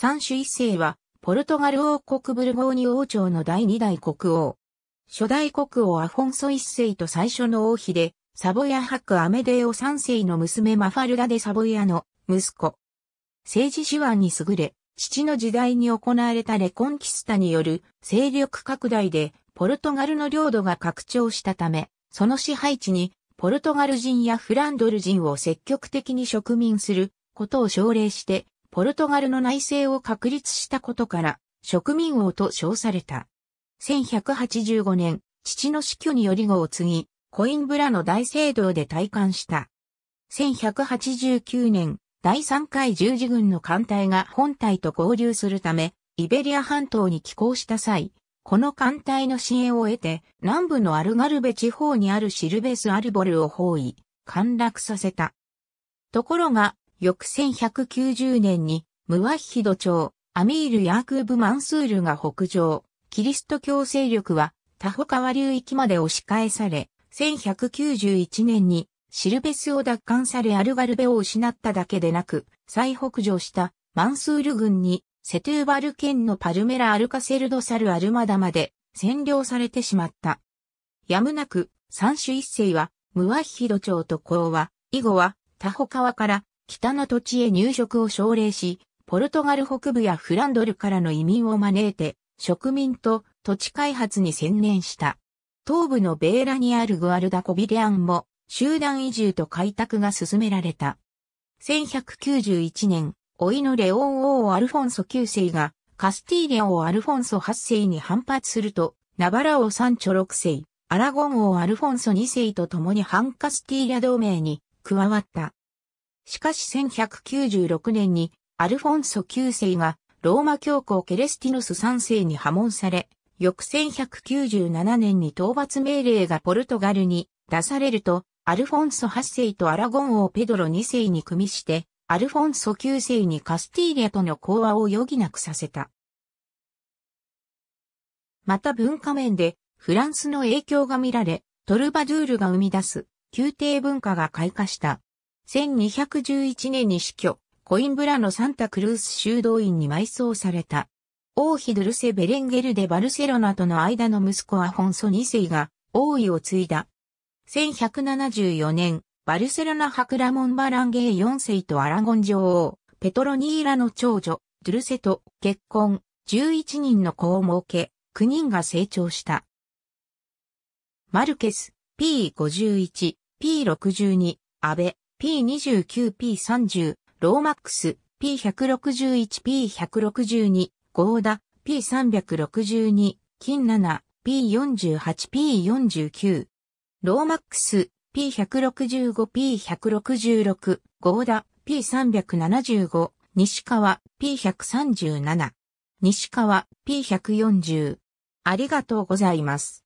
三種一世は、ポルトガル王国ブルゴーニュ王朝の第二代国王。初代国王アフォンソ一世と最初の王妃で、サボヤ伯アメデオ三世の娘マファルダでサボヤの息子。政治手腕に優れ、父の時代に行われたレコンキスタによる勢力拡大でポルトガルの領土が拡張したため、その支配地にポルトガル人やフランドル人を積極的に植民することを奨励してポルトガルの内政を確立したことから、植民王と称された。1185年、父の死去により後を継ぎ、コインブラの大聖堂で退官した。1189年、第3回十字軍の艦隊が本隊と合流するため、イベリア半島に寄港した際、この艦隊の支援を得て、南部のアルガルベ地方にあるシルベス・アルボルを包囲、陥落させた。ところが、翌1190年に、ムワッヒド朝、アミール・ヤークーブ・マンスールが北上、キリスト教勢力は、タホ川流域まで押し返され、1191年にシルベスを奪還されアルガルベを失っただけでなく、再北上したマンスール軍にセトゥーバル県のパルメラ・アルカセルド・サル・アルマダまで占領されてしまった。やむなく、三種一世は、ムワッヒド朝と講和、以後は、タホ川から北の土地へ入植を奨励し、ポルトガル北部やフランドルからの移民を招いて、植民と土地開発に専念した。東部のベーラにあるグアルダコビレアンも、集団移住と開拓が進められた。1191年、老いのレオン王アルフォンソ9世が、カスティーレ王アルフォンソ8世に反発すると、ナバラ王サンチョ6世、アラゴン王アルフォンソ2世と共に反カスティーリア同盟に加わった。しかし1196年にアルフォンソ9世がローマ教皇ケレスティノス3世に破門され、翌1197年に討伐命令がポルトガルに出されると、アルフォンソ8世とアラゴン王ペドロ2世に組みして、アルフォンソ9世にカスティーリアとの講和を余儀なくさせた。また文化面でフランスの影響が見られ、トルバドゥールが生み出す宮廷文化が開花した。1211年に死去、コインブラのサンタクルース修道院に埋葬された。王妃ドゥルセ・ベレンゲルでバルセロナとの間の息子アフォンソ2世が王位を継いだ。1174年、バルセロナハクラモン・バランゲー4世とアラゴン女王、ペトロニーラの長女、ドゥルセと結婚、11人の子を設け、9人が成長した。マルケス、P51、P62、安倍、P29、P30、ローマックス、P161、P162、ゴーダ、P362、金7、P48、P49。ローマックス、P165、P166、ゴーダ、P375、西川、P137。西川、P140。ありがとうございます。